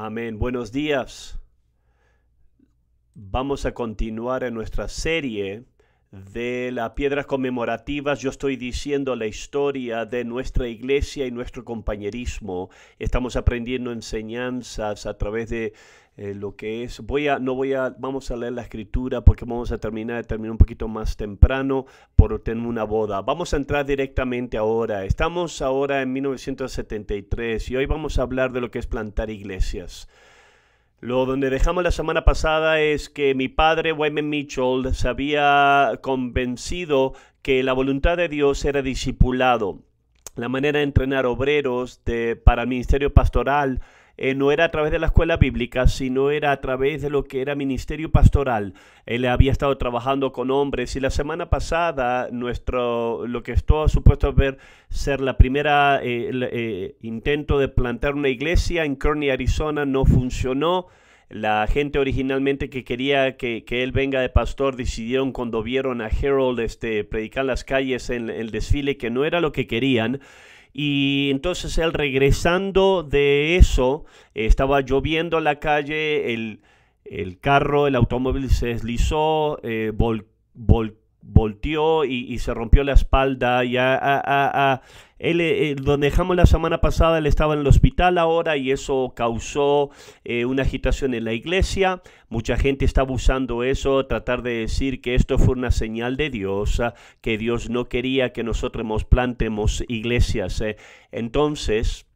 Amén. Buenos días. Vamos a continuar en nuestra serie de las piedras conmemorativas. Yo estoy diciendo la historia de nuestra iglesia y nuestro compañerismo. Estamos aprendiendo enseñanzas a través de eh, lo que es. Voy a, no voy a, vamos a leer la escritura porque vamos a terminar, terminar un poquito más temprano por tener una boda. Vamos a entrar directamente ahora. Estamos ahora en 1973 y hoy vamos a hablar de lo que es plantar iglesias. Lo donde dejamos la semana pasada es que mi padre Wyman Mitchell se había convencido que la voluntad de Dios era discipulado. La manera de entrenar obreros de, para el ministerio pastoral eh, no era a través de la escuela bíblica, sino era a través de lo que era ministerio pastoral. Él había estado trabajando con hombres y la semana pasada nuestro, lo que estuvo supuesto ver ser la primera eh, el, eh, intento de plantar una iglesia en Kearney, Arizona, no funcionó. La gente originalmente que quería que, él venga de pastor decidieron cuando vieron a Harold este, predicar las calles en el desfile que no era lo que querían. Y entonces él regresando de eso, estaba lloviendo la calle, el, el carro, el automóvil se deslizó, eh, volteó y, se rompió la espalda. ya a, él, eh, eh, donde dejamos la semana pasada, él estaba en el hospital ahora y eso causó eh, una agitación en la iglesia. Mucha gente está abusando eso, tratar de decir que esto fue una señal de Dios, ah, que Dios no quería que nosotros nos plantemos iglesias. Entonces,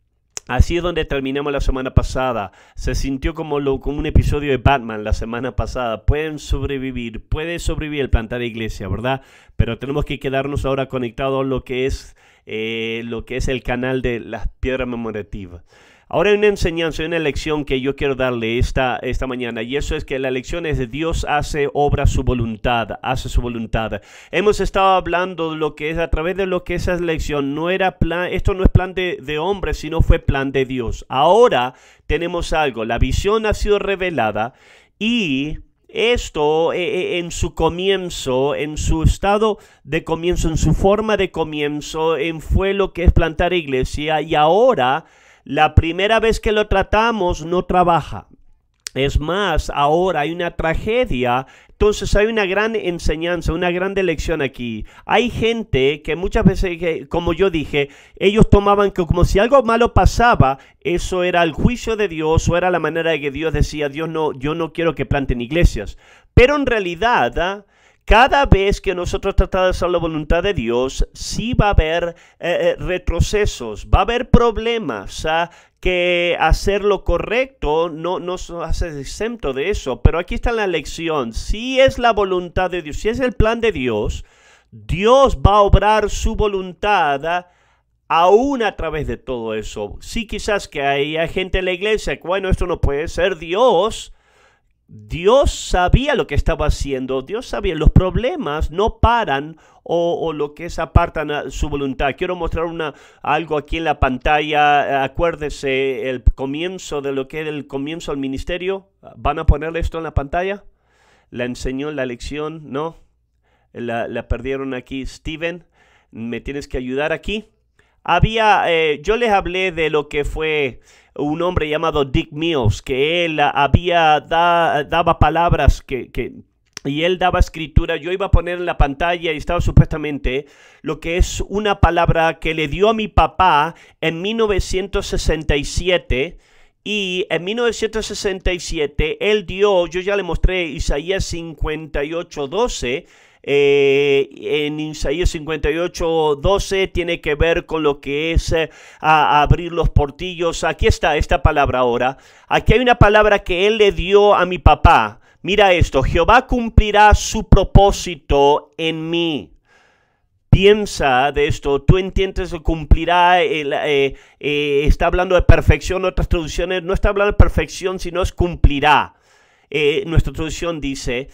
Así es donde terminamos la semana pasada. Se sintió como, un episodio de Batman la semana pasada. Pueden sobrevivir, puede sobrevivir el plantar iglesia, ¿verdad? Pero tenemos que quedarnos ahora conectados a lo que es, eh, lo que es el canal de las piedras memorativas. Ahora hay una enseñanza, hay una lección que yo quiero darle esta, esta mañana y eso es que la lección es de Dios hace obra su voluntad, hace su voluntad. Hemos estado hablando de lo que es a través de lo que esa lección no era plan, esto no es plan de, hombre, sino fue plan de Dios. Ahora tenemos algo, la visión ha sido revelada y esto e, e, en su comienzo, en su estado de comienzo, en su forma de comienzo, en fue lo que es plantar iglesia y ahora la primera vez que lo tratamos no trabaja. Es más, ahora hay una tragedia. Entonces hay una gran enseñanza, una gran lección aquí. Hay gente que muchas veces, como yo dije, ellos tomaban que como si algo malo pasaba, eso era el juicio de Dios o era la manera de que Dios decía, Dios no, yo no quiero que planten iglesias. Pero en realidad cada vez que nosotros tratamos de la voluntad de Dios, sí va a haber eh, eh, retrocesos, va a haber problemas. ¿ah? que hacer lo correcto no nos hace exento de eso. Pero aquí está la lección. Si es la voluntad de Dios, si es el plan de Dios, Dios va a obrar su voluntad ¿ah? aún a través de todo eso. Sí, quizás que haya gente en la iglesia que, bueno, esto no puede ser Dios, Dios sabía lo que estaba haciendo, Dios sabía, los problemas no paran o, lo que es apartan a su voluntad. Quiero mostrar una, algo aquí en la pantalla, acuérdese el comienzo de lo que era el comienzo del ministerio, ¿van a ponerle esto en la pantalla? La enseñó la lección, ¿no? La, la perdieron aquí, Steven, me tienes que ayudar aquí. Había, eh, yo les hablé de lo que fue un hombre llamado Dick Mills, que él había, daba palabras que, y él daba escritura. Yo iba a poner en la pantalla y estaba supuestamente lo que es una palabra que le dio a mi papá en 1967. Y en 1967 él dio, yo ya le mostré Isaías 58, 12 eh, en Isaías 58, 12 tiene que ver con lo que es eh, abrir los portillos. Aquí está esta palabra ahora. Aquí hay una palabra que él le dio a mi papá. Mira esto, Jehová cumplirá su propósito en mí piensa de esto, tú entiendes que cumplirá, eh, está hablando de perfección, otras traducciones no está hablando de perfección, sino es cumplirá. nuestra traducción dice,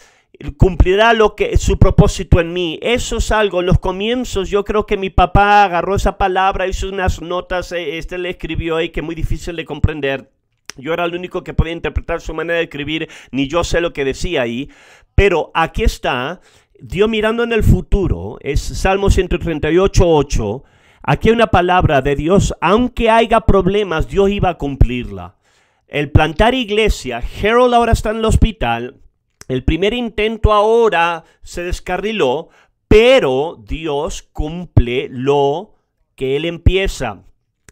cumplirá lo que su propósito en mí. Eso es algo. En los comienzos, yo creo que mi papá agarró esa palabra, hizo unas notas, eh, este le escribió ahí... que muy difícil de comprender. Yo era el único que podía interpretar su manera de escribir, ni yo sé lo que decía ahí. Pero aquí está, Dios mirando en el futuro, es Salmo 138, 8. Aquí hay una palabra de Dios, aunque haya problemas, Dios iba a cumplirla. El plantar iglesia, Harold ahora está en el hospital, el primer intento ahora se descarriló, pero Dios cumple lo que Él empieza.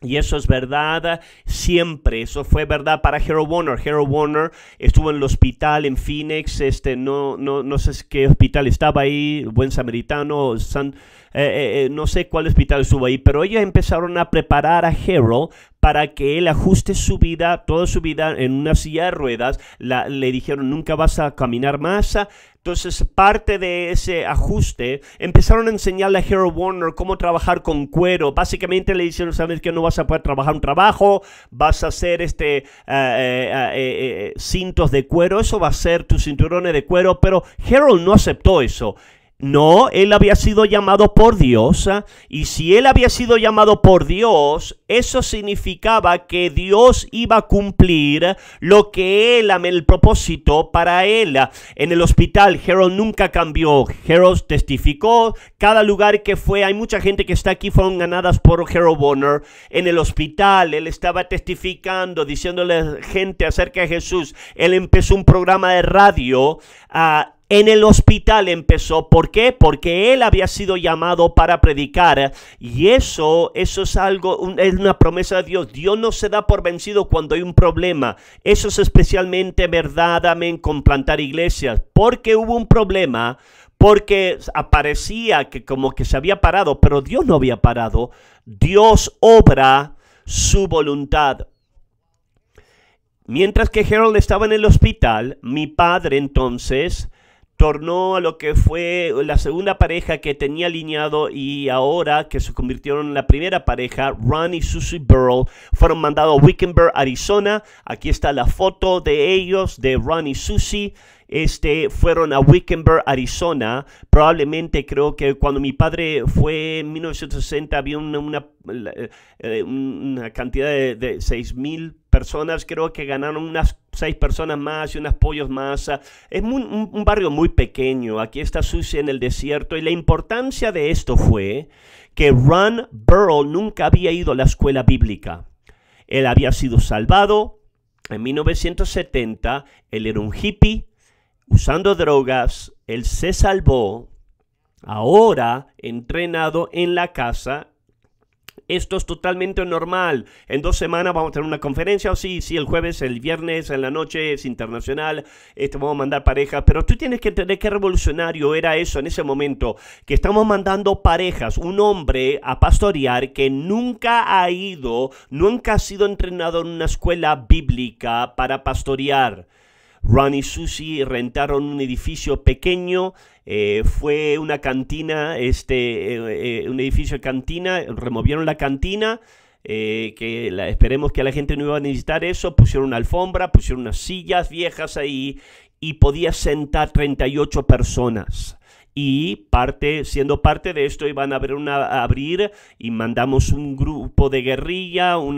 Y eso es verdad siempre, eso fue verdad para Harold Warner. Harold Warner estuvo en el hospital en Phoenix, este, no, no, no sé qué hospital estaba ahí, Buen Samaritano, San, eh, eh, eh, no sé cuál hospital estuvo ahí, pero ellos empezaron a preparar a Harold para que él ajuste su vida, toda su vida en una silla de ruedas. le dijeron, nunca vas a caminar más. Entonces, parte de ese ajuste, empezaron a enseñarle a Harold Warner cómo trabajar con cuero. Básicamente le dijeron, sabes que no vas a poder trabajar un trabajo, vas a hacer este, cintos de cuero, eso va a ser tus cinturones de cuero, pero Harold no aceptó eso. No, él había sido llamado por Dios. ¿eh? Y si él había sido llamado por Dios, eso significaba que Dios iba a cumplir lo que él, el propósito para él. En el hospital, Harold nunca cambió. Harold testificó. Cada lugar que fue, hay mucha gente que está aquí, fueron ganadas por Harold Bonner. En el hospital, él estaba testificando, diciéndole a gente acerca de Jesús. Él empezó un programa de radio. a ah, en el hospital empezó. ¿Por qué? Porque él había sido llamado para predicar. Y eso, eso es algo, es una promesa de Dios. Dios no se da por vencido cuando hay un problema. Eso es especialmente verdad, amén, con plantar iglesias. Porque hubo un problema, porque aparecía que como que se había parado, pero Dios no había parado. Dios obra su voluntad. Mientras que Harold estaba en el hospital, mi padre entonces tornó a lo que fue la segunda pareja que tenía alineado y ahora que se convirtieron en la primera pareja, Ron y Susie Burrell, fueron mandados a Wickenburg, Arizona. Aquí está la foto de ellos, de Ron y Susie. Este, fueron a Wickenburg, Arizona. Probablemente creo que cuando mi padre fue en 1960 había eh, eh, una, cantidad de, de 6.000 personas, creo que ganaron unas seis personas más y unos pollos más. Ah, es un, barrio muy pequeño. Aquí está Sucia en el desierto. Y la importancia de esto fue que Ron Burrow nunca había ido a la escuela bíblica. Él había sido salvado. En 1970, él era un hippie, usando drogas. Él se salvó. Ahora, entrenado en la casa, esto es totalmente normal. En dos semanas vamos a tener una conferencia, o sí, sí, el jueves, el viernes, en la noche, es internacional, este, vamos a mandar parejas, pero tú tienes que entender qué revolucionario era eso en ese momento, que estamos mandando parejas, un hombre a pastorear que nunca ha ido, nunca ha sido entrenado en una escuela bíblica para pastorear. Ron y Susie rentaron un edificio pequeño, eh, fue una cantina, este, eh, eh, un edificio de cantina, removieron la cantina, que la, esperemos que la gente no iba a necesitar eso, pusieron una alfombra, pusieron unas sillas viejas ahí y podía sentar 38 personas y parte, siendo parte de esto iban a, abrir, una, abrir y mandamos un grupo de guerrilla, un,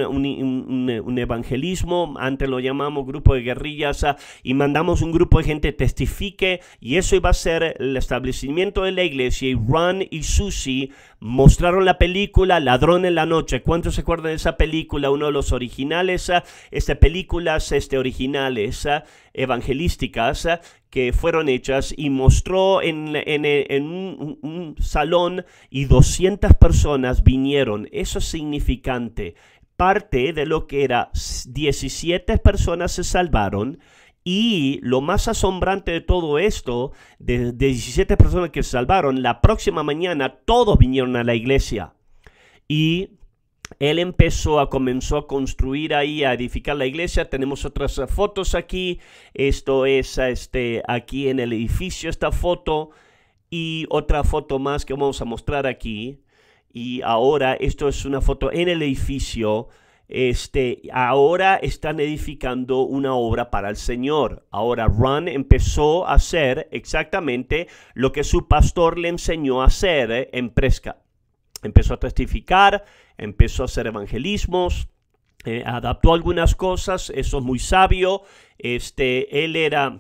evangelismo, antes lo llamamos grupo de guerrillas, y mandamos un grupo de gente testifique y eso iba a ser el establecimiento de la iglesia y Ron y Susie mostraron la película Ladrón en la Noche. ¿Cuántos se acuerdan de esa película? Uno de los originales, ah, esta películas este, originales evangelísticas que fueron hechas y mostró en, un, salón y 200 personas vinieron. Eso es significante. Parte de lo que era 17 personas se salvaron. Y lo más asombrante de todo esto, de, de 17 personas que se salvaron, la próxima mañana todos vinieron a la iglesia. Y él empezó a comenzó a construir ahí a edificar la iglesia tenemos otras eh, fotos aquí esto es este aquí en el edificio esta foto y otra foto más que vamos a mostrar aquí y ahora esto es una foto en el edificio este ahora están edificando una obra para el Señor. Ahora Ron empezó a hacer exactamente lo que su pastor le enseñó a hacer en presca empezó a testificar, empezó a hacer evangelismos, eh, adaptó algunas cosas, eso es muy sabio. Este, él era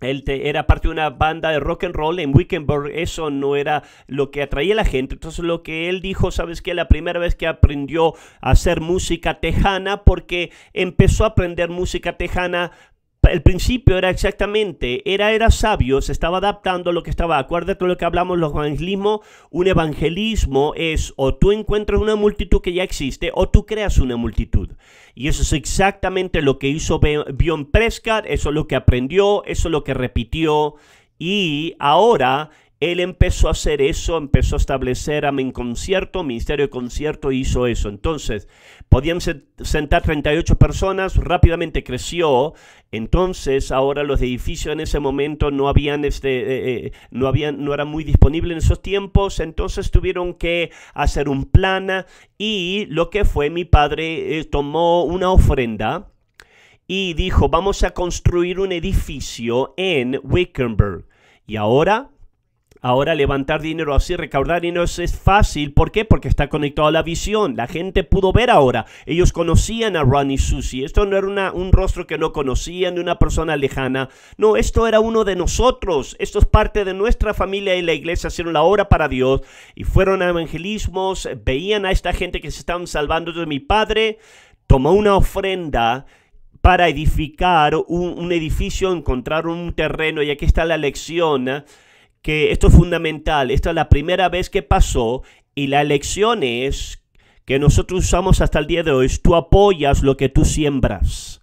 él era parte de una banda de rock and roll en Wickenburg, eso no era lo que atraía a la gente. Entonces lo que él dijo, sabes qué? la primera vez que aprendió a hacer música tejana, porque empezó a aprender música tejana el principio era exactamente, era, era sabio, se estaba adaptando a lo que estaba. Acuérdate de lo que hablamos, los evangelismos, un evangelismo es o tú encuentras una multitud que ya existe o tú creas una multitud. Y eso es exactamente lo que hizo Bion Prescott, eso es lo que aprendió, eso es lo que repitió. Y ahora él empezó a hacer eso, empezó a establecer a mi concierto, Ministerio de Concierto hizo eso. Entonces, podían sentar 38 personas, rápidamente creció. Entonces, ahora los edificios en ese momento no habían este, eh, eh, no habían, no eran muy disponibles en esos tiempos. Entonces tuvieron que hacer un plan. y lo que fue mi padre eh, tomó una ofrenda y dijo, vamos a construir un edificio en Wickenburg. Y ahora Ahora levantar dinero así, recaudar dinero es fácil. ¿Por qué? Porque está conectado a la visión. La gente pudo ver ahora. Ellos conocían a Ronnie Susie. Esto no era un rostro que no conocían de una persona lejana. No, esto era uno de nosotros. Esto es parte de nuestra familia y la iglesia hicieron la obra para Dios. Y fueron a evangelismos, veían a esta gente que se estaban salvando. de mi padre tomó una ofrenda para edificar un, un edificio, encontrar un terreno. Y aquí está la lección que esto es fundamental, esta es la primera vez que pasó y la lección es que nosotros usamos hasta el día de hoy, tú apoyas lo que tú siembras.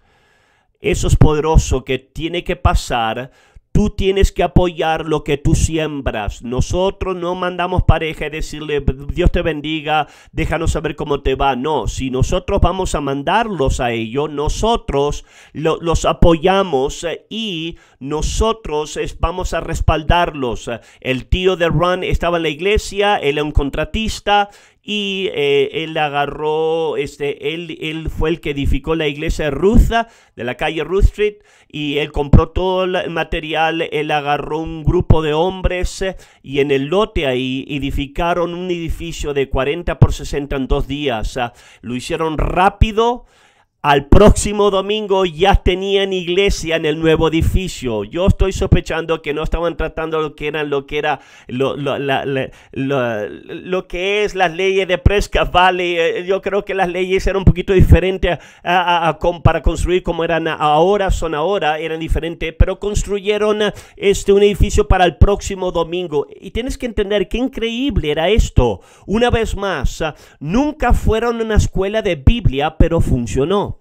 Eso es poderoso que tiene que pasar Tú tienes que apoyar lo que tú siembras. Nosotros no mandamos pareja y decirle, Dios te bendiga, déjanos saber cómo te va. No, si nosotros vamos a mandarlos a ellos, nosotros los apoyamos eh, y nosotros vamos a respaldarlos. El tío de Ron estaba en la iglesia, él es un contratista, y eh, él agarró, este, él, él fue el que edificó la iglesia rusa, de la calle Ruth Street, y él compró todo el material, él agarró un grupo de hombres y en el lote ahí edificaron un edificio de 40 por 60 en dos días. lo hicieron rápido, al próximo domingo ya tenían iglesia en el nuevo edificio. Yo estoy sospechando que no estaban tratando lo que eran, lo que era, lo, que es las leyes de Presca Valley. Eh, eh, yo creo que las leyes eran un poquito diferentes a, para construir como eran ahora, son ahora, eran diferentes, pero construyeron este, un edificio para el próximo domingo. Y tienes que entender qué increíble era esto. Una vez más, nunca fueron una escuela de Biblia, pero funcionó.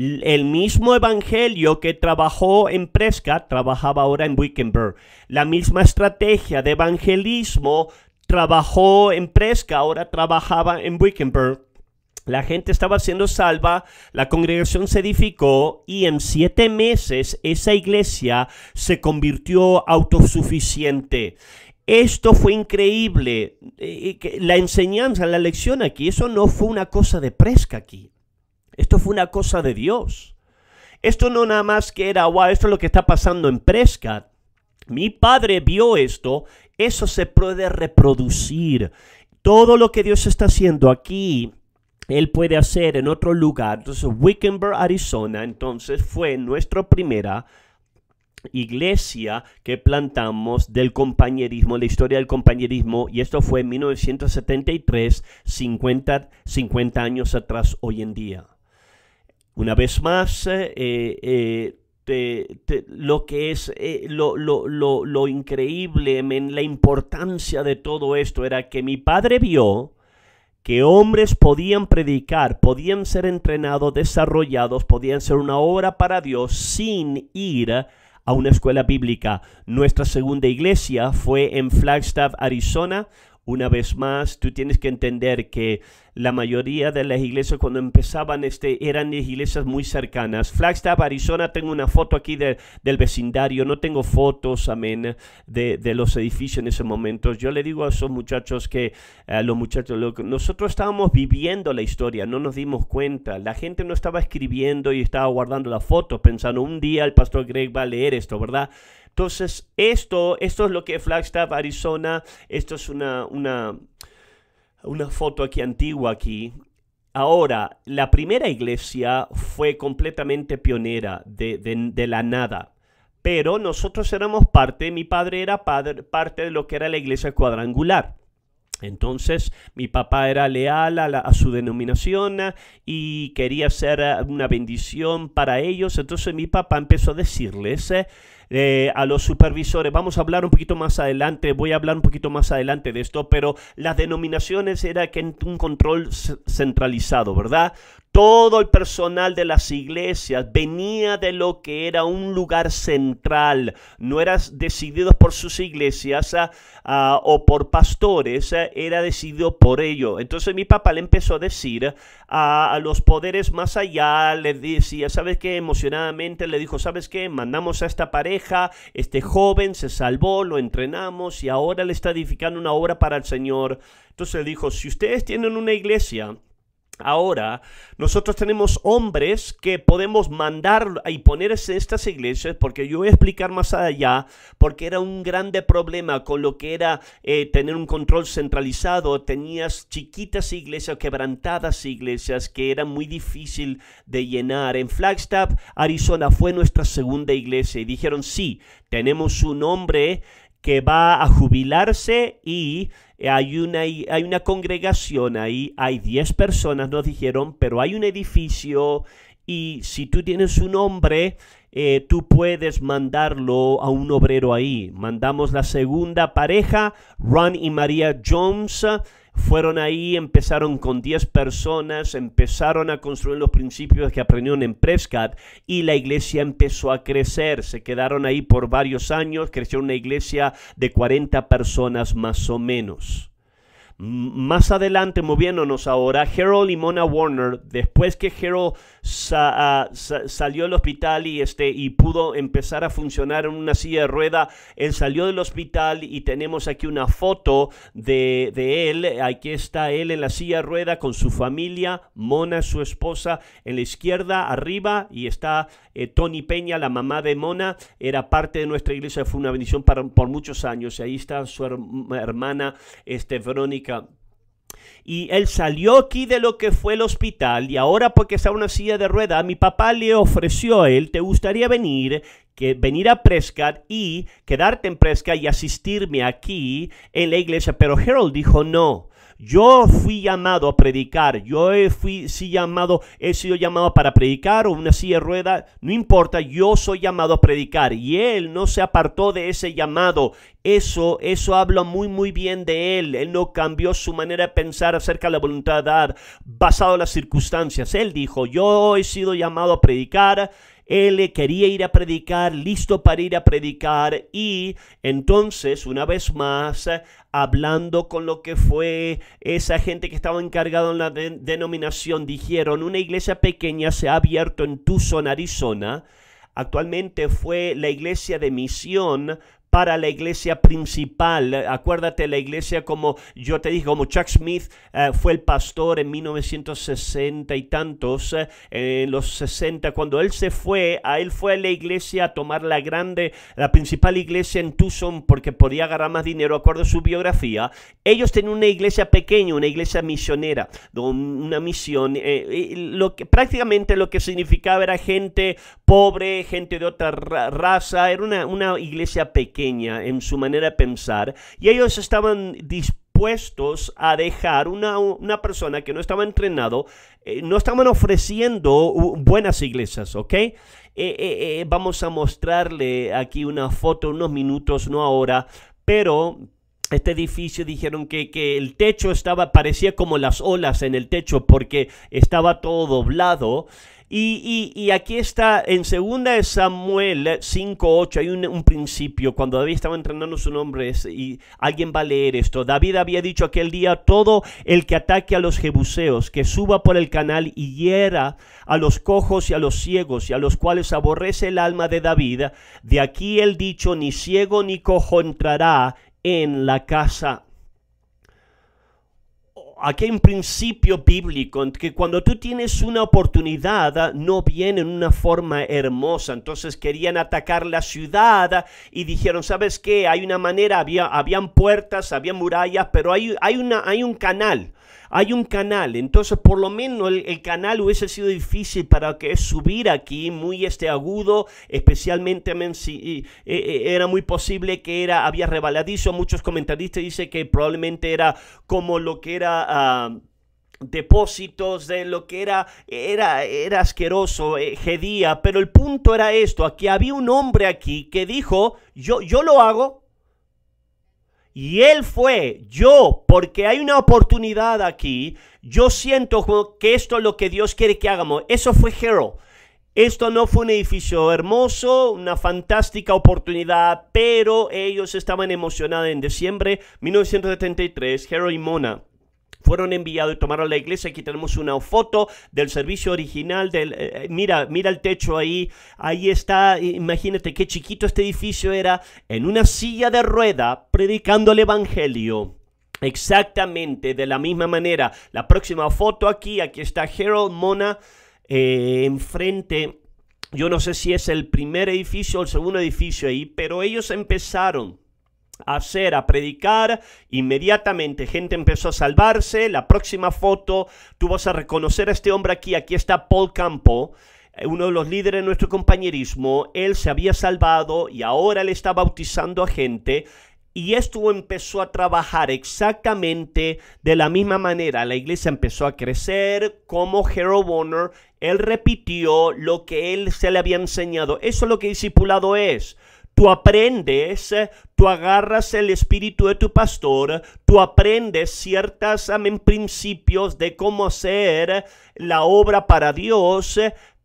El mismo evangelio que trabajó en Presca, trabajaba ahora en Wickenburg. La misma estrategia de evangelismo trabajó en Presca, ahora trabajaba en Wickenburg. La gente estaba siendo salva, la congregación se edificó y en siete meses esa iglesia se convirtió autosuficiente. Esto fue increíble. Eh, eh, la enseñanza, la lección aquí, eso no fue una cosa de Presca aquí. Esto fue una cosa de Dios. Esto no nada más que era, wow, esto es lo que está pasando en Prescott. Mi padre vio esto, eso se puede reproducir. Todo lo que Dios está haciendo aquí, Él puede hacer en otro lugar. Entonces, Wickenburg, Arizona, entonces fue nuestra primera iglesia que plantamos del compañerismo, la historia del compañerismo, y esto fue en 1973, 50, 50 años atrás hoy en día. Una vez más, eh, eh, lo que es eh, lo, increíble, en la importancia de todo esto era que mi padre vio que hombres podían predicar, podían ser entrenados, desarrollados, podían ser una obra para Dios sin ir a una escuela bíblica. Nuestra segunda iglesia fue en Flagstaff, Arizona. Una vez más, tú tienes que entender que la mayoría de las iglesias cuando empezaban este, eran iglesias muy cercanas. Flagstaff, Arizona, tengo una foto aquí del vecindario, no tengo fotos, amén, de, los edificios en ese momento. Yo le digo a esos muchachos que, a los muchachos, nosotros estábamos viviendo la historia, no nos dimos cuenta. La gente no estaba escribiendo y estaba guardando la foto, pensando, un día el pastor Greg va a leer esto, ¿verdad? Entonces, esto, esto es lo que Flagstaff, Arizona, esto es una, una, una foto aquí antigua aquí. Ahora, la primera iglesia fue completamente pionera de, de, la nada pero nosotros éramos parte, mi padre era padre, parte de lo que era la iglesia cuadrangular. Entonces mi papá era leal a, su denominación ah, y quería ser ah, una bendición para ellos. Entonces mi papá empezó a decirles, eh, eh, a los supervisores. Vamos a hablar un poquito más adelante, voy a hablar un poquito más adelante de esto, pero las denominaciones era que un control centralizado, ¿verdad? todo el personal de las iglesias venía de lo que era un lugar central, no era decididos por sus iglesias ah, ah, o por pastores, ah, era decidido por ello. Entonces mi papá le empezó a decir a los poderes más allá, le decía, ¿sabes qué? Emocionadamente le dijo, ¿sabes qué? Mandamos a esta pareja, este joven se salvó, lo entrenamos y ahora le está edificando una obra para el Señor. Entonces le dijo, si ustedes tienen una iglesia, Ahora, nosotros tenemos hombres que podemos mandar y ponerse en estas iglesias, porque yo voy a explicar más allá, porque era un grande problema con lo que era eh, tener un control centralizado. Tenías chiquitas iglesias, quebrantadas iglesias, que era muy difícil de llenar. En Flagstaff, Arizona, fue nuestra segunda iglesia y dijeron, sí, tenemos un hombre que va a jubilarse y eh, hay una, hay una congregación ahí, hay 10 personas, nos dijeron, pero hay un edificio y si tú tienes un hombre, eh, tú puedes mandarlo a un obrero ahí. Mandamos la segunda pareja, Ron y María Jones. Fueron ahí, empezaron con 10 personas, empezaron a construir los principios que aprendieron en Prescott y la iglesia empezó a crecer. Se quedaron ahí por varios años, creció una iglesia de 40 personas más o menos. Más adelante, moviéndonos ahora, Harold y Mona Warner, después que Harold Ah, salió del hospital y, este, y pudo empezar a funcionar en una silla de rueda. Él salió del hospital y tenemos aquí una foto de, él. Aquí está él en la silla de rueda con su familia, Mona, su esposa, en la izquierda, arriba, y está eh, Tony Peña, la mamá de Mona, era parte de nuestra iglesia, fue una bendición por muchos años. Y ahí está su hermana este, Verónica y él salió aquí de lo que fue el hospital y ahora porque está en una silla de rueda, mi papá le ofreció a él, ¿te gustaría venir? que venir a Prescott y quedarte en Prescott y asistirme aquí en la iglesia, pero Harold dijo no. Yo fui llamado a predicar, yo fui sí, llamado, he sido llamado para predicar o una silla de rueda, no importa, yo soy llamado a predicar y él no se apartó de ese llamado. Eso, eso habla muy, muy bien de él. Él no cambió su manera de pensar acerca de la voluntad de dar, basado en las circunstancias. Él dijo, yo he sido llamado a predicar. Él quería ir a predicar, listo para ir a predicar y entonces una vez más hablando con lo que fue esa gente que estaba encargada en la denominación, dijeron, una iglesia pequeña se ha abierto en Tucson, Arizona. Actualmente fue la iglesia de misión para la iglesia principal. Acuérdate, la iglesia, como yo te dije, como Chuck Smith eh, fue el pastor en 1960 y tantos, eh, en los 60, cuando él se fue, a él fue a la iglesia a tomar la grande, la principal iglesia en Tucson porque podía agarrar más dinero, acuerdo a su biografía. Ellos tenían una iglesia pequeña, una iglesia misionera, una misión. Eh, lo que, prácticamente lo que significaba era gente pobre, gente de otra raza, era una, una iglesia pequeña en su manera de pensar y ellos estaban dispuestos a dejar una, persona que no estaba entrenado, eh, no estaban ofreciendo buenas iglesias, ¿ok? Eh, eh, vamos a mostrarle aquí una foto, unos minutos, no ahora, pero este edificio dijeron que, el techo estaba, parecía como las olas en el techo porque estaba todo doblado. Y, y, aquí está, en 2 Samuel 5.8, hay un, principio, cuando David estaba entrenando sus nombre, y alguien va a leer esto, David había dicho aquel día, todo el que ataque a los jebuseos, que suba por el canal y hiera a los cojos y a los ciegos, y a los cuales aborrece el alma de David, de aquí el dicho, ni ciego ni cojo entrará en la casa. Aquí hay un principio bíblico que cuando tú tienes una oportunidad ah, no viene en una forma hermosa. Entonces querían atacar la ciudad ah, y dijeron, ¿sabes qué? Hay una manera, había, habían puertas, había murallas, pero hay, hay, una, hay un canal hay un canal, entonces por lo menos el, canal hubiese sido difícil para que subir aquí, muy este agudo, especialmente e, e, era muy posible que era, había rebaladizo, muchos comentaristas dicen que probablemente era como lo que era... Ah, depósitos de lo que era era era asqueroso eh, Gedía, pero el punto era esto, aquí había un hombre aquí que dijo, "Yo yo lo hago, y él fue, yo, porque hay una oportunidad aquí, yo siento que esto es lo que Dios quiere que hagamos. Eso fue Harold. Esto no fue un edificio hermoso, una fantástica oportunidad, pero ellos estaban emocionados en diciembre de 1973, Hero y Mona fueron enviados y tomaron la iglesia. Aquí tenemos una foto del servicio original. Del, eh, eh, mira, mira el techo ahí. Ahí está. Imagínate qué chiquito este edificio era. En una silla de rueda, predicando el Evangelio. Exactamente, de la misma manera. La próxima foto aquí, aquí está Harold Mona eh, enfrente. Yo no sé si es el primer edificio o el segundo edificio ahí, pero ellos empezaron hacer, a predicar. Inmediatamente gente empezó a salvarse. La próxima foto, tú vas a reconocer a este hombre aquí. Aquí está Paul Campo, eh, uno de los líderes de nuestro compañerismo. Él se había salvado y ahora le está bautizando a gente. Y esto empezó a trabajar exactamente de la misma manera. La iglesia empezó a crecer como Harold Warner. Él repitió lo que él se le había enseñado. Eso es lo que discipulado es tú aprendes, tú agarras el espíritu de tu pastor, tú aprendes ciertos principios de cómo hacer la obra para Dios,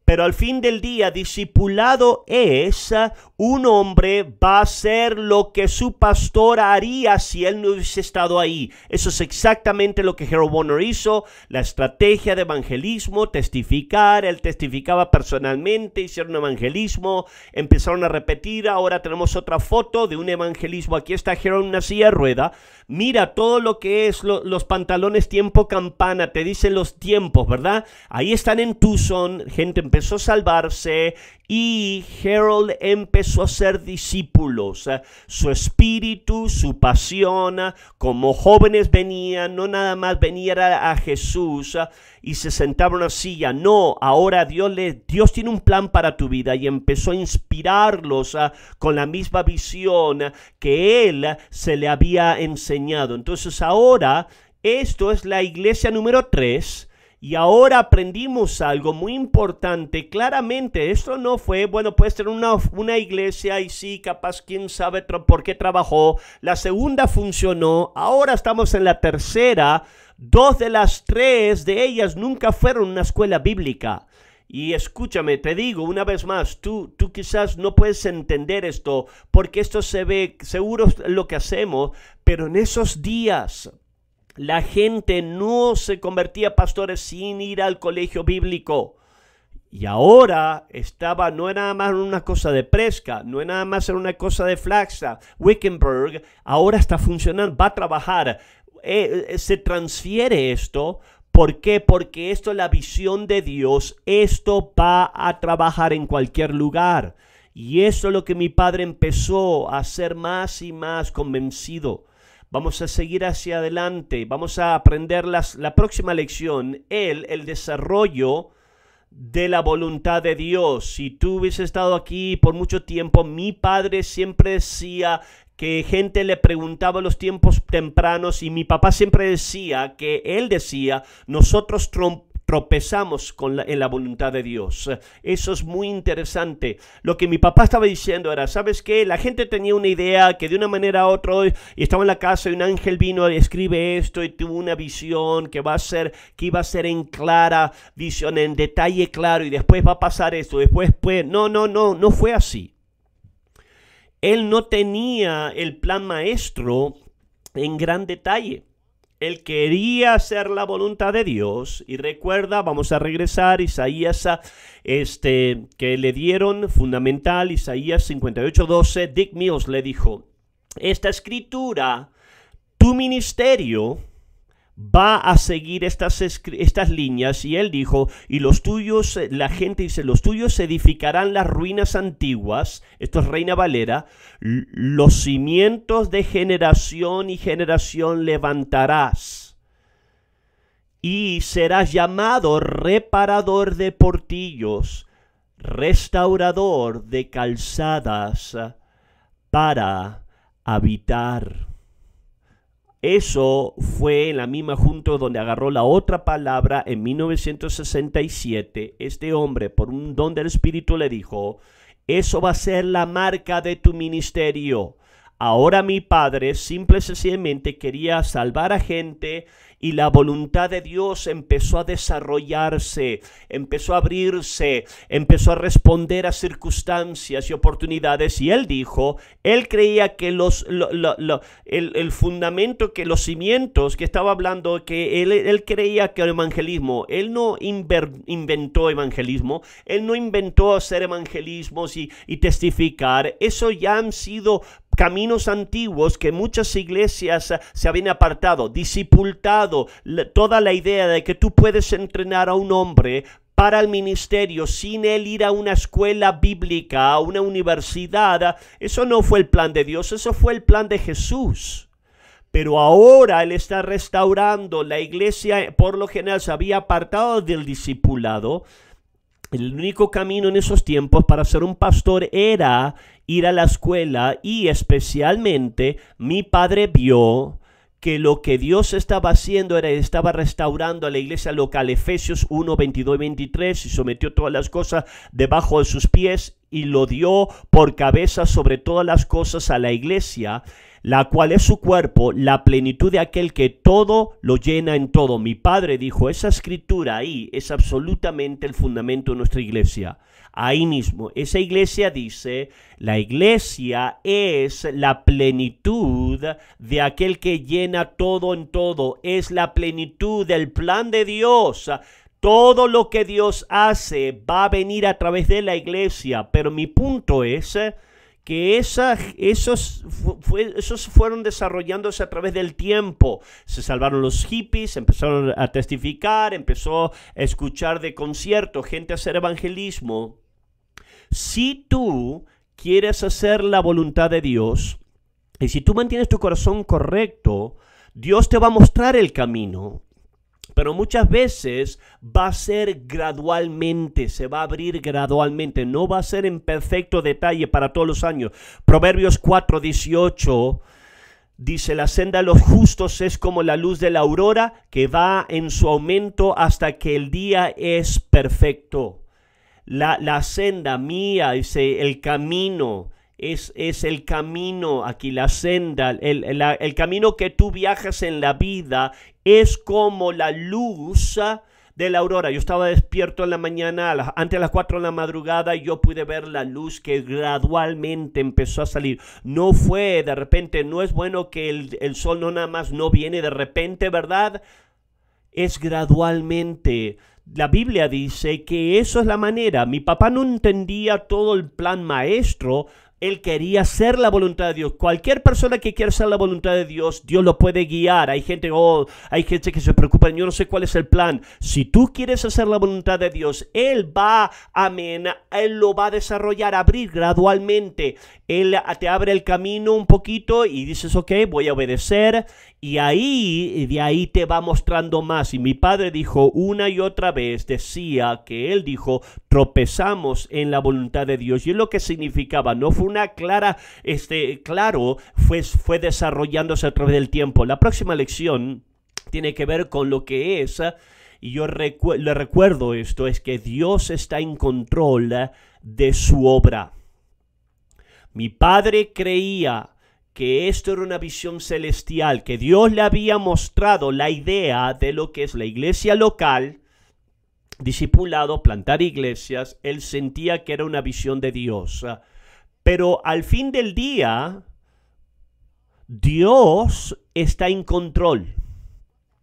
pero al fin del día, discipulado es un hombre va a ser lo que su pastor haría si él no hubiese estado ahí. Eso es exactamente lo que Harold Warner hizo. La estrategia de evangelismo, testificar, él testificaba personalmente, hicieron evangelismo, empezaron a repetir. Ahora tenemos otra foto de un evangelismo. Aquí está Harold en rueda. Mira todo lo que es los pantalones tiempo campana, te dicen los tiempos, ¿verdad? Ahí están en Tucson, gente empezó a salvarse y Harold empezó a ser discípulos. Su espíritu, su pasión, como jóvenes venían, no nada más venían a Jesús ah, y se sentaban en una silla. No, ahora Dios, le, Dios tiene un plan para tu vida y empezó a inspirarlos ah, con la misma visión que Él se le había enseñado. Entonces ahora, esto es la iglesia número 3 y ahora aprendimos algo muy importante. Claramente, esto no fue, bueno, puede ser una, una iglesia y sí, capaz quién sabe por qué trabajó. La segunda funcionó. Ahora estamos en la tercera. Dos de las tres de ellas nunca fueron una escuela bíblica. Y escúchame, te digo una vez más, tú, tú quizás no puedes entender esto, porque esto se ve, seguro lo que hacemos, pero en esos días, la gente no se convertía pastores sin ir al colegio bíblico. Y ahora estaba, no era nada más una cosa de Presca, no era nada más una cosa de Flaxa, Wickenburg, ahora está funcionando, va a trabajar. Eh, eh, se transfiere esto. ¿Por qué? Porque esto es la visión de Dios. Esto va a trabajar en cualquier lugar. Y eso es lo que mi padre empezó a ser más y más convencido. Vamos a seguir hacia adelante, vamos a aprender las, la próxima lección, el, el desarrollo de la voluntad de Dios. Si tú hubieses estado aquí por mucho tiempo, mi padre siempre decía que gente le preguntaba los tiempos tempranos y mi papá siempre decía que él decía, nosotros tropezamos con la, en la voluntad de Dios. Eso es muy interesante. Lo que mi papá estaba diciendo era, ¿sabes qué? La gente tenía una idea que de una manera u otra, y estaba en la casa y un ángel vino y escribe esto y tuvo una visión que va a ser, que iba a ser en clara visión, en detalle claro, y después va a pasar esto, después pues, no, no, no, no fue así. Él no tenía el plan maestro en gran detalle. Él quería hacer la voluntad de Dios. Y recuerda, vamos a regresar, Isaías, este, que le dieron fundamental, Isaías 58.12, Dick Mills le dijo, esta escritura, tu ministerio, va a seguir estas, estas líneas y él dijo, y los tuyos, eh, la gente dice, los tuyos edificarán las ruinas antiguas, esto es Reina Valera, los cimientos de generación y generación levantarás. Y serás llamado reparador de portillos, restaurador de calzadas para habitar. Eso fue en la misma junta donde agarró la otra palabra en 1967. Este hombre, por un don del Espíritu, le dijo, eso va a ser la marca de tu ministerio. Ahora mi padre simple y sencillamente quería salvar a gente y la voluntad de Dios empezó a desarrollarse, empezó a abrirse, empezó a responder a circunstancias y oportunidades. Y él dijo, él creía que los, el, fundamento, que los cimientos que estaba hablando, que él, él creía que el evangelismo, él no inventó evangelismo, él no inventó hacer evangelismos y, y testificar, eso ya han sido caminos antiguos que muchas iglesias eh, se habían apartado, disipultado, toda la idea de que tú puedes entrenar a un hombre para el ministerio sin él ir a una escuela bíblica, a una universidad, eh, eso no fue el plan de Dios, eso fue el plan de Jesús. Pero ahora Él está restaurando. La iglesia eh, por lo general se había apartado del discipulado. El único camino en esos tiempos para ser un pastor era ir a la escuela y especialmente mi padre vio que lo que Dios estaba haciendo era, estaba restaurando a la iglesia local, Efesios 1, 22 y 23, y sometió todas las cosas debajo de sus pies y lo dio por cabeza sobre todas las cosas a la iglesia la cual es su cuerpo, la plenitud de aquel que todo lo llena en todo. Mi padre dijo, esa escritura ahí es absolutamente el fundamento de nuestra iglesia. Ahí mismo, esa iglesia dice, la iglesia es la plenitud de aquel que llena todo en todo, es la plenitud del plan de Dios. Todo lo que Dios hace va a venir a través de la iglesia, pero mi punto es que esos, esos fueron desarrollándose a través del tiempo. Se salvaron los hippies, empezaron a testificar, empezó a escuchar de concierto, gente a hacer evangelismo. Si tú quieres hacer la voluntad de Dios y si tú mantienes tu corazón correcto, Dios te va a mostrar el camino pero muchas veces va a ser gradualmente, se va a abrir gradualmente, no va a ser en perfecto detalle para todos los años. Proverbios 4, 18 dice, la senda de los justos es como la luz de la aurora que va en su aumento hasta que el día es perfecto. La, senda mía, dice, el camino, es, el camino aquí, la senda, el, camino que tú viajas en la vida es como la luz de la aurora. Yo estaba despierto en la mañana, antes de las 4 de la madrugada, y yo pude ver la luz que gradualmente empezó a salir. No fue de repente, no es bueno que el, el sol no nada más no viene de repente, ¿verdad? Es gradualmente. La Biblia dice que eso es la manera. Mi papá no entendía todo el plan maestro, él quería hacer la voluntad de Dios. Cualquier persona que quiera hacer la voluntad de Dios, Dios lo puede guiar. Hay gente, oh, hay gente que se preocupa, yo no sé cuál es el plan. Si tú quieres hacer la voluntad de Dios, Él va, amén, Él lo va a desarrollar, abrir gradualmente. Él te abre el camino un poquito y dices, ok, voy a obedecer. Y ahí, de ahí te va mostrando más. Y mi padre dijo una y otra vez, decía que Él dijo, tropezamos en la voluntad de Dios. Y lo que significaba, no fue una clara, este, claro, fue, fue desarrollándose a través del tiempo. La próxima lección tiene que ver con lo que es, y yo le recuerdo esto, es que Dios está en control de su obra. Mi padre creía que esto era una visión celestial, que Dios le había mostrado la idea de lo que es la iglesia local, discipulado, plantar iglesias, él sentía que era una visión de Dios. Pero al fin del día, Dios está en control.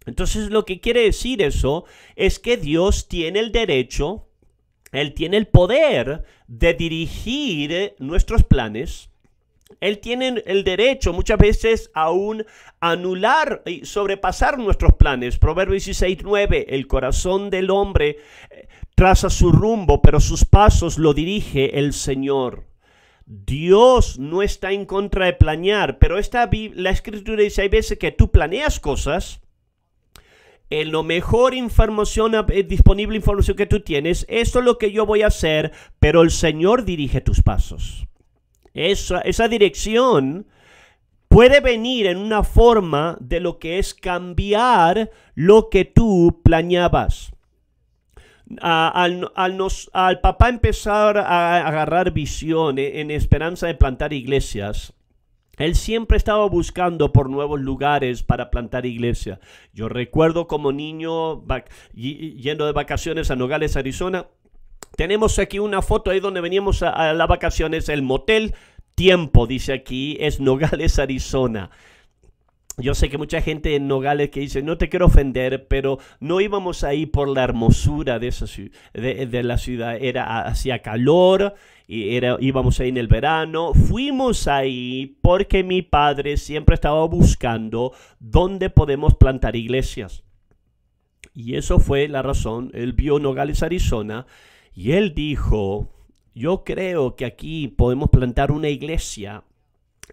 Entonces lo que quiere decir eso es que Dios tiene el derecho, Él tiene el poder de dirigir nuestros planes, él tiene el derecho muchas veces aún anular y sobrepasar nuestros planes. Proverbios 16, 9, el corazón del hombre eh, traza su rumbo, pero sus pasos lo dirige el Señor. Dios no está en contra de planear, pero esta, la escritura dice, hay veces que tú planeas cosas, en lo mejor información eh, disponible información que tú tienes, esto es lo que yo voy a hacer, pero el Señor dirige tus pasos. Esa, dirección puede venir en una forma de lo que es cambiar lo que tú planeabas. al, al, papá empezar a agarrar visión e, en, esperanza de plantar iglesias, él siempre estaba buscando por nuevos lugares para plantar iglesia. Yo recuerdo como niño yendo de vacaciones a Nogales, Arizona, tenemos aquí una foto ahí donde veníamos a, las vacaciones, el motel Tiempo, dice aquí, es Nogales, Arizona. Yo sé que mucha gente en Nogales que dice, no te quiero ofender, pero no íbamos ahí por la hermosura de, esa, de, la ciudad. Era hacía calor, y era, íbamos ahí en el verano. Fuimos ahí porque mi padre siempre estaba buscando dónde podemos plantar iglesias. Y eso fue la razón. Él vio Nogales, Arizona, y él dijo, yo creo que aquí podemos plantar una iglesia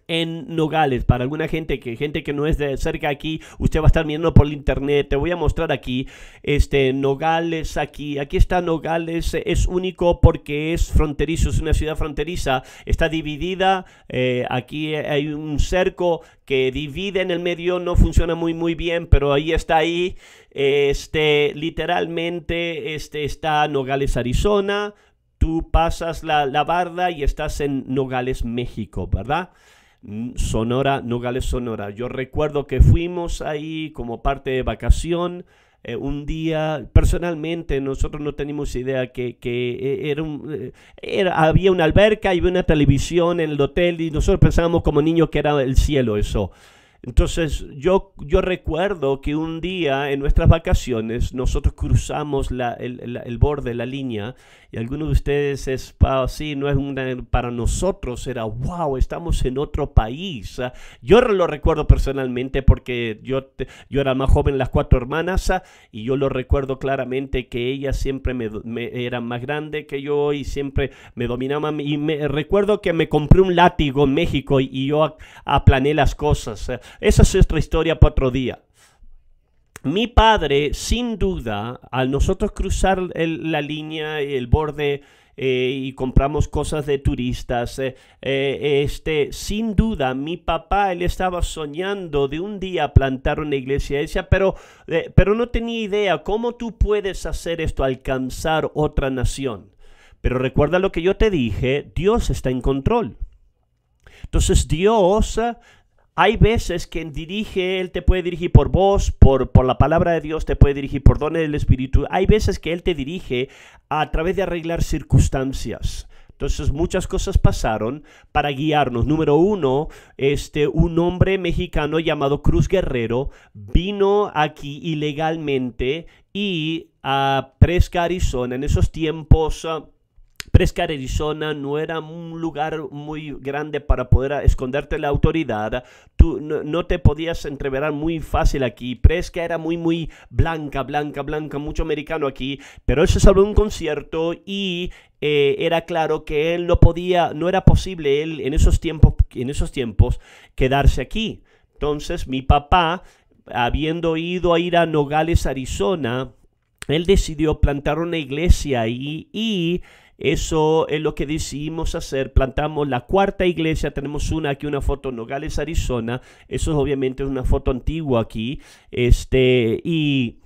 en Nogales. Para alguna gente que gente que no es de cerca aquí, usted va a estar mirando por internet. Te voy a mostrar aquí, este Nogales aquí, aquí está Nogales. Es único porque es fronterizo, es una ciudad fronteriza. Está dividida. Eh, aquí hay un cerco que divide en el medio. No funciona muy muy bien, pero ahí está ahí. Este literalmente este está Nogales, Arizona. Tú pasas la, la barda y estás en Nogales, México, ¿verdad? Sonora, Nogales, Sonora. Yo recuerdo que fuimos ahí como parte de vacación. Eh, un día, personalmente, nosotros no teníamos idea que, eh, eh, era, había una alberca y una televisión en el hotel y nosotros pensábamos como niños que era el cielo eso. Entonces, yo, yo recuerdo que un día en nuestras vacaciones nosotros cruzamos la, el, el, borde, la línea, y algunos de ustedes es sí, no es para nosotros era wow, estamos en otro país. Ah, yo lo recuerdo personalmente porque yo, yo era más joven, las cuatro hermanas, ah, y yo lo recuerdo claramente que ellas siempre me, eran más grandes que yo y siempre me dominaban. Y me, recuerdo que me compré un látigo en México y, yo aplané las cosas. Ah. Esa es nuestra historia para otro día mi padre, sin duda, al nosotros cruzar la línea, y el borde eh, y compramos cosas de turistas, eh, eh, este, sin duda, mi papá, él estaba soñando de un día plantar una iglesia, decía, pero, pero no tenía idea cómo tú puedes hacer esto, alcanzar otra nación. Pero recuerda lo que yo te dije, Dios está en control. Entonces Dios hay veces que dirige, Él te puede dirigir por vos, por, por la palabra de Dios, te puede dirigir por dones del Espíritu. Hay veces que Él te dirige a través de arreglar circunstancias. Entonces muchas cosas pasaron para guiarnos. Número uno, este, un hombre mexicano llamado Cruz Guerrero vino aquí ilegalmente y a ah, Presca, en esos tiempos... Ah, Presca, Arizona no era un lugar muy grande para poder esconderte la autoridad. Tú no, te podías entreverar muy fácil aquí. Presca era muy, muy blanca, blanca, blanca, mucho americano aquí. Pero él se salvó un concierto y eh, era claro que él no podía, no era posible él en esos tiempos, en esos tiempos quedarse aquí. Entonces mi papá, habiendo ido a ir a Nogales, Arizona, él decidió plantar una iglesia ahí y eso es lo que decidimos hacer. Plantamos la cuarta iglesia. Tenemos una aquí, una foto en Nogales, Arizona. Eso es obviamente una foto antigua aquí. Este, y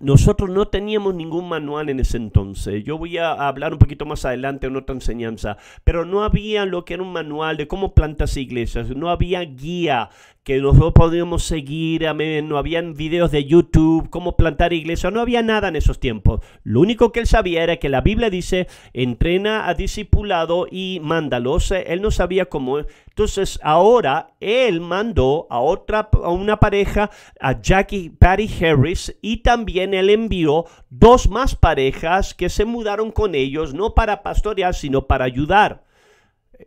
nosotros no teníamos ningún manual en ese entonces. Yo voy a hablar un poquito más adelante en otra enseñanza, pero no había lo que era un manual de cómo plantas iglesias, no había guía que nosotros podíamos seguir, no habían videos de YouTube, cómo plantar iglesia, no había nada en esos tiempos. Lo único que él sabía era que la Biblia dice, entrena a discipulado y mándalos. Él no sabía cómo. Entonces ahora él mandó a otra, a una pareja, a Jackie Patty Harris, y también él envió dos más parejas que se mudaron con ellos, no para pastorear, sino para ayudar.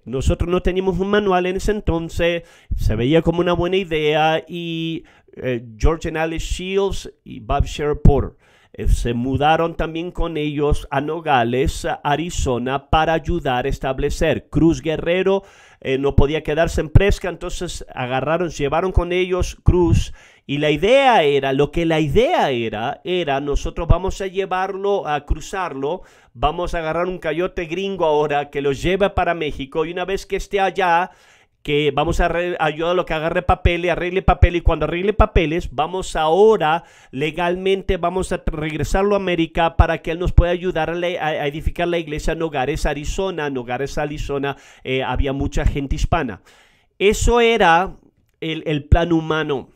Nosotros no teníamos un manual en ese entonces, se veía como una buena idea y eh, George and Alice Shields y Bob Sherrod eh, se mudaron también con ellos a Nogales, Arizona, para ayudar a establecer. Cruz Guerrero eh, no podía quedarse en Presca, entonces agarraron, llevaron con ellos Cruz y la idea era, lo que la idea era, era nosotros vamos a llevarlo, a cruzarlo, vamos a agarrar un cayote gringo ahora que lo lleva para México y una vez que esté allá, que vamos a ayudarlo a que agarre papeles, arregle papeles y cuando arregle papeles, vamos ahora legalmente, vamos a regresarlo a América para que él nos pueda ayudar a, edificar la iglesia en Hogares, Arizona. En Hogares, Arizona eh, había mucha gente hispana. Eso era el, el plan humano.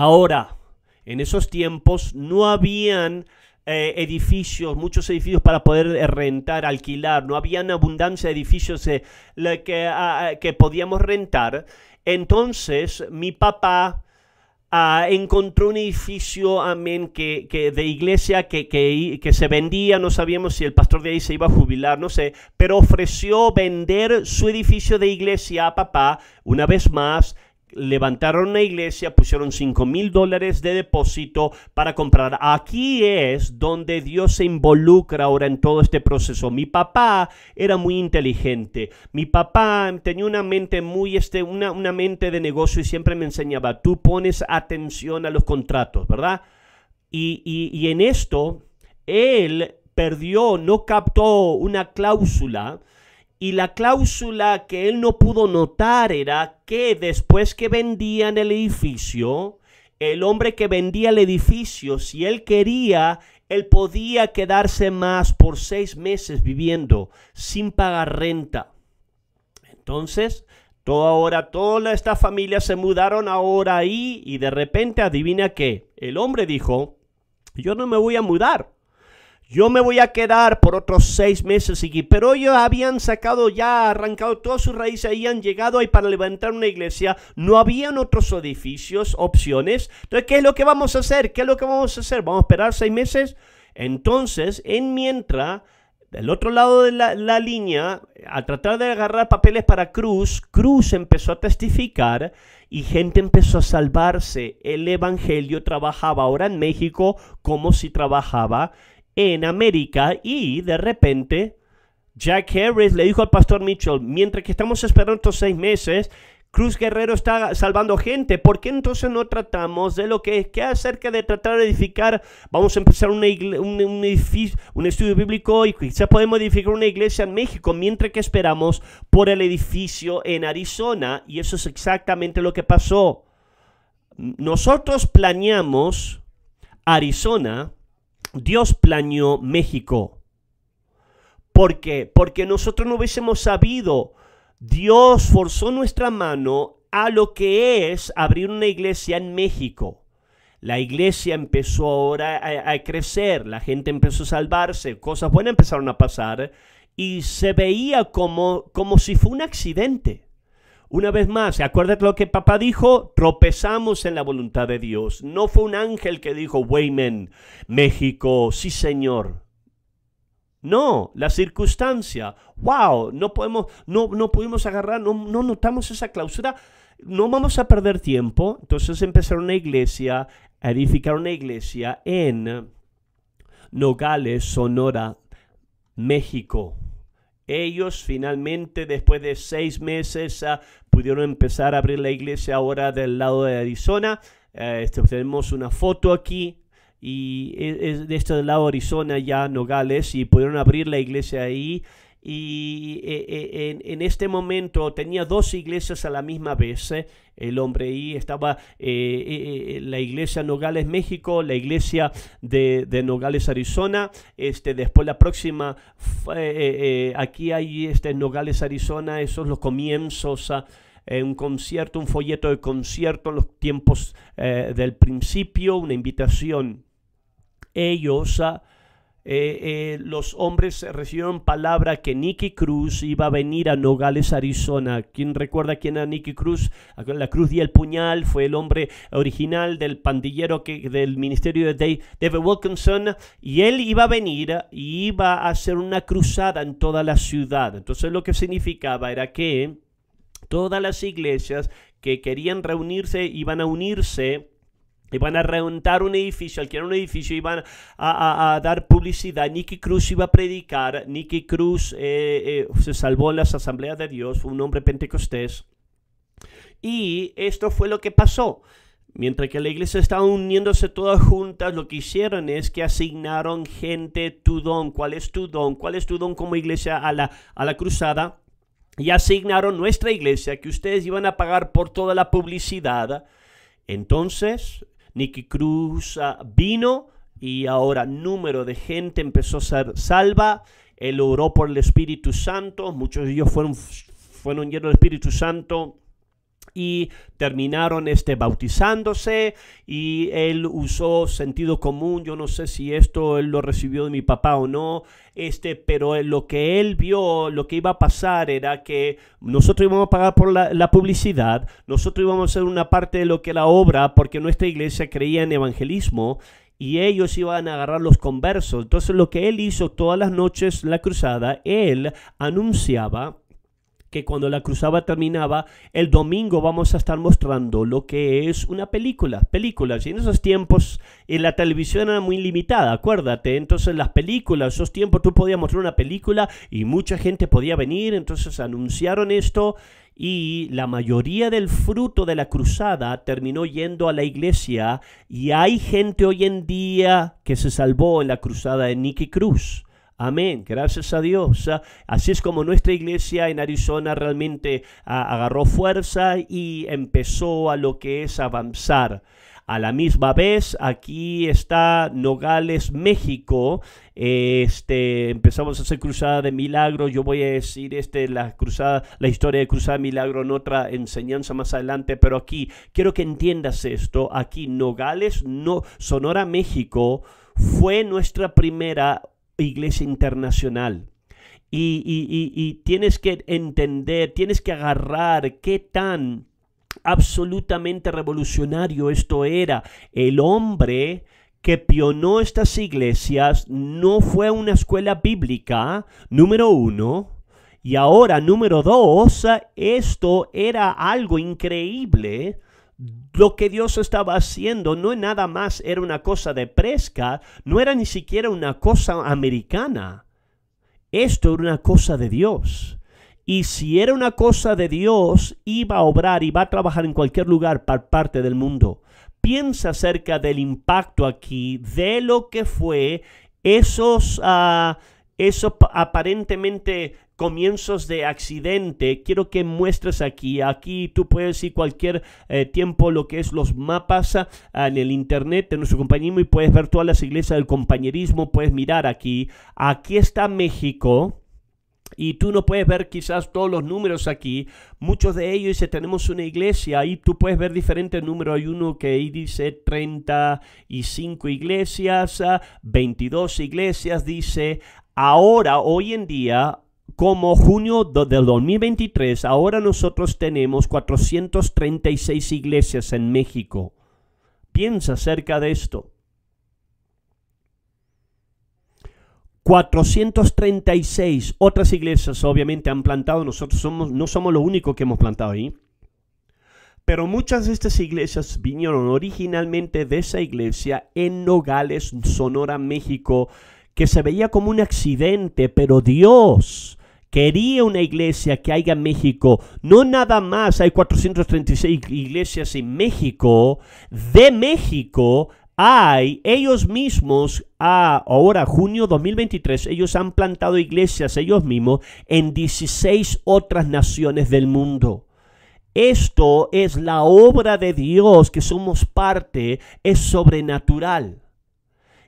Ahora, en esos tiempos no habían eh, edificios, muchos edificios para poder eh, rentar, alquilar, no habían abundancia de edificios eh, ah, ah, que, podíamos rentar. Entonces mi papá ah, encontró un edificio, amén, que, de iglesia que, que, se vendía, no sabíamos si el pastor de ahí se iba a jubilar, no sé, pero ofreció vender su edificio de iglesia a papá una vez más levantaron la iglesia, pusieron 5 mil dólares de depósito para comprar. Aquí es donde Dios se involucra ahora en todo este proceso. Mi papá era muy inteligente. Mi papá tenía una mente muy, este, una, una mente de negocio y siempre me enseñaba, tú pones atención a los contratos, ¿verdad? y, y en esto, él perdió, no captó una cláusula y la cláusula que él no pudo notar era que después que vendían el edificio, el hombre que vendía el edificio, si él quería, él podía quedarse más por seis meses viviendo sin pagar renta. Entonces, toda ahora, toda esta familia se mudaron ahora ahí y de repente adivina qué. El hombre dijo, yo no me voy a mudar yo me voy a quedar por otros seis meses aquí. Pero ellos habían sacado ya, arrancado todas sus raíces habían han llegado ahí para levantar una iglesia. No habían otros edificios, opciones. Entonces, ¿qué es lo que vamos a hacer? ¿Qué es lo que vamos a hacer? ¿Vamos a esperar seis meses? Entonces, en mientras, del otro lado de la, la línea, al tratar de agarrar papeles para Cruz, Cruz empezó a testificar y gente empezó a salvarse. El Evangelio trabajaba ahora en México como si trabajaba en América y de repente Jack Harris le dijo al pastor Mitchell, mientras que estamos esperando estos seis meses, Cruz Guerrero está salvando gente. ¿Por qué entonces no tratamos de lo que es? ¿Qué acerca de tratar de edificar? Vamos a empezar un, un estudio bíblico y quizás podemos edificar una iglesia en México mientras que esperamos por el edificio en Arizona. Y eso es exactamente lo que pasó. Nosotros planeamos Arizona Dios planeó México. ¿Por qué? Porque nosotros no hubiésemos sabido. Dios forzó nuestra mano a lo que es abrir una iglesia en México. La iglesia empezó ahora a, crecer, la gente empezó a salvarse, cosas buenas empezaron a pasar y se veía como, como si fue un accidente. Una vez más, acuérdate lo que papá dijo, tropezamos en la voluntad de Dios. No fue un ángel que dijo, Weymen, México, sí señor. No, la circunstancia, wow, no podemos, no, no pudimos agarrar, no, no notamos esa clausura, no vamos a perder tiempo. Entonces empezaron una iglesia, a edificar una iglesia en Nogales, Sonora, México ellos finalmente, después de seis meses, ah, pudieron empezar a abrir la iglesia ahora del lado de Arizona. Eh, este, tenemos una foto aquí y es, es de este lado de Arizona, ya Nogales, y pudieron abrir la iglesia ahí y eh, eh, en, este momento tenía dos iglesias a la misma vez. Eh, el hombre ahí estaba la iglesia Nogales, México, la iglesia de, de Nogales, Arizona. Este, después la próxima, aquí hay este, Nogales, Arizona, esos los comienzos. un concierto, un folleto de concierto en los tiempos del principio, una invitación. Ellos... a eh, eh, los hombres recibieron palabra que Nicky Cruz iba a venir a Nogales, Arizona. ¿Quién recuerda quién era Nicky Cruz? La Cruz y el Puñal fue el hombre original del pandillero que, del ministerio de David Wilkinson y él iba a venir y iba a hacer una cruzada en toda la ciudad. Entonces lo que significaba era que todas las iglesias que querían reunirse iban a unirse y van a reventar un edificio, alquilar un edificio iban a, a, dar publicidad. Nicky Cruz iba a predicar. Nicky Cruz eh, eh, se salvó en las asambleas de Dios, fue un hombre pentecostés. Y esto fue lo que pasó. Mientras que la iglesia estaba uniéndose todas juntas, lo que hicieron es que asignaron gente tu don. ¿Cuál es tu don? ¿Cuál es tu don como iglesia a la, a la cruzada? Y asignaron nuestra iglesia que ustedes iban a pagar por toda la publicidad. Entonces, Nicky Cruz ah, vino y ahora número de gente empezó a ser salva. Él oró por el Espíritu Santo, muchos de ellos fueron, fueron llenos del Espíritu Santo y terminaron este bautizándose y él usó sentido común, yo no sé si esto él lo recibió de mi papá o no, este, pero lo que él vio, lo que iba a pasar era que nosotros íbamos a pagar por la, publicidad, nosotros íbamos a hacer una parte de lo que la obra, porque nuestra iglesia creía en evangelismo y ellos iban a agarrar los conversos. Entonces lo que él hizo todas las noches, la cruzada, él anunciaba que cuando la cruzada terminaba, el domingo vamos a estar mostrando lo que es una película. Películas. Y en esos tiempos en eh, la televisión era muy limitada, acuérdate. Entonces las películas, esos tiempos tú podías mostrar una película y mucha gente podía venir. Entonces anunciaron esto y la mayoría del fruto de la cruzada terminó yendo a la iglesia y hay gente hoy en día que se salvó en la cruzada de Nicky Cruz. Amén, gracias a Dios. ¿ah? Así es como nuestra iglesia en Arizona realmente ah, agarró fuerza y empezó a lo que es avanzar. A la misma vez, aquí está Nogales, México. Este, empezamos a hacer cruzada de milagro. Yo voy a decir este, la, cruzada, la historia de cruzada de milagro en otra enseñanza más adelante, pero aquí quiero que entiendas esto. Aquí Nogales, no, Sonora, México, fue nuestra primera iglesia internacional. Y, tienes que entender, tienes que agarrar qué tan absolutamente revolucionario esto era. El hombre que pionó estas iglesias no fue una escuela bíblica, número uno. Y ahora, número dos, esto era algo increíble lo que Dios estaba haciendo no nada más era una cosa de Presca, no era ni siquiera una cosa americana. Esto era una cosa de Dios. Y si era una cosa de Dios, iba a obrar y va a trabajar en cualquier lugar para parte del mundo. Piensa acerca del impacto aquí de lo que fue esos, ah, esos aparentemente comienzos de accidente, quiero que muestres aquí. Aquí tú puedes ir cualquier eh, tiempo lo que es los mapas ah, en el internet de nuestro compañerismo y puedes ver todas las iglesias del compañerismo, puedes mirar aquí. Aquí está México. Y tú no puedes ver quizás todos los números aquí. Muchos de ellos si tenemos una iglesia y tú puedes ver diferentes números. Hay uno que ahí dice 35 iglesias, 22 ah, iglesias. Dice, ahora, hoy en día, como junio del 2023, ahora nosotros tenemos 436 iglesias en México. Piensa acerca de esto. 436 otras iglesias obviamente han plantado, nosotros no somos los únicos que hemos plantado ahí. Pero muchas de estas iglesias vinieron originalmente de esa iglesia en Nogales, Sonora, México, que se veía como un accidente, pero Dios Quería una iglesia que haya México. No nada más hay 436 iglesias en México. De México hay ellos mismos, a ahora junio 2023, ellos han plantado iglesias ellos mismos en 16 otras naciones del mundo. Esto es la obra de Dios que somos parte, es sobrenatural.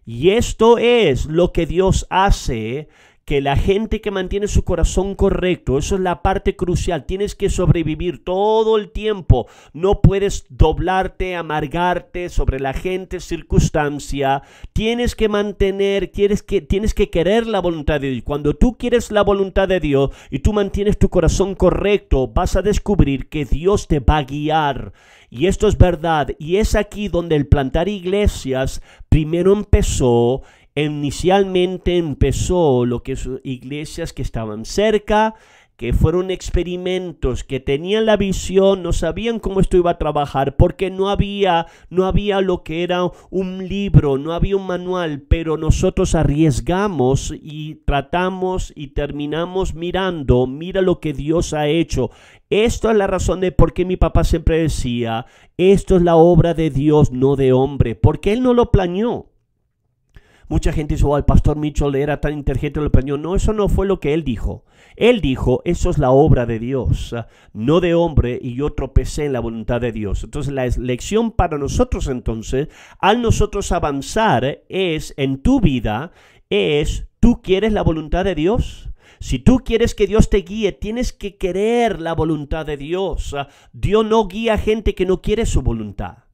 Y esto es lo que Dios hace que la gente que mantiene su corazón correcto, eso es la parte crucial, tienes que sobrevivir todo el tiempo, no puedes doblarte, amargarte sobre la gente, circunstancia, tienes que mantener, tienes que, tienes que querer la voluntad de Dios. Cuando tú quieres la voluntad de Dios y tú mantienes tu corazón correcto, vas a descubrir que Dios te va a guiar. Y esto es verdad, y es aquí donde el plantar iglesias primero empezó Inicialmente empezó lo que son iglesias que estaban cerca, que fueron experimentos, que tenían la visión, no sabían cómo esto iba a trabajar, porque no había, no había lo que era un libro, no había un manual, pero nosotros arriesgamos y tratamos y terminamos mirando, mira lo que Dios ha hecho. Esto es la razón de por qué mi papá siempre decía, esto es la obra de Dios, no de hombre, porque él no lo planeó. Mucha gente dice, oh, el pastor Mitchell era tan inteligente, lo aprendió. No, eso no fue lo que él dijo. Él dijo, eso es la obra de Dios, ah, no de hombre, y yo tropecé en la voluntad de Dios. Entonces, la lección para nosotros entonces, al nosotros avanzar, es en tu vida, es, ¿tú quieres la voluntad de Dios? Si tú quieres que Dios te guíe, tienes que querer la voluntad de Dios. Ah, Dios no guía a gente que no quiere su voluntad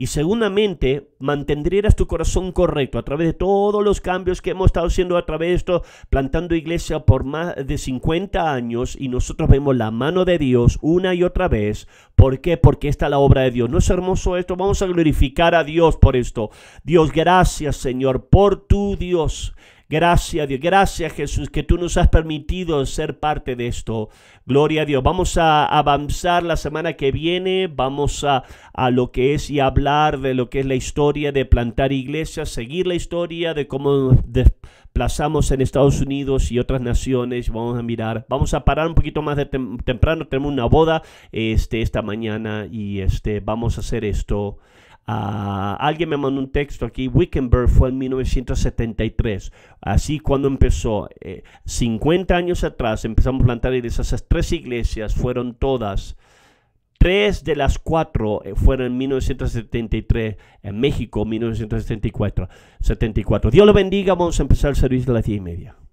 y seguramente mantendrías tu corazón correcto a través de todos los cambios que hemos estado haciendo a través de esto, plantando iglesia por más de 50 años y nosotros vemos la mano de Dios una y otra vez. ¿Por qué? Porque está la obra de Dios. ¿No es hermoso esto? Vamos a glorificar a Dios por esto. Dios, gracias Señor por tu Dios. Gracias Dios, gracias Jesús que tú nos has permitido ser parte de esto. Gloria a Dios. Vamos a avanzar la semana que viene, vamos a, a lo que es y hablar de lo que es la historia de plantar iglesias, seguir la historia de cómo desplazamos en Estados Unidos y otras naciones. Vamos a mirar, vamos a parar un poquito más de temprano, tenemos una boda este, esta mañana y este, vamos a hacer esto. Ah, alguien me mandó un texto aquí, Wickenburg fue en 1973, así cuando empezó, 50 eh, años atrás empezamos a plantar iglesias, esas tres iglesias fueron todas, tres de las cuatro eh, fueron en 1973, en México 1974. 74. Dios lo bendiga, vamos a empezar el servicio a las 10 y media.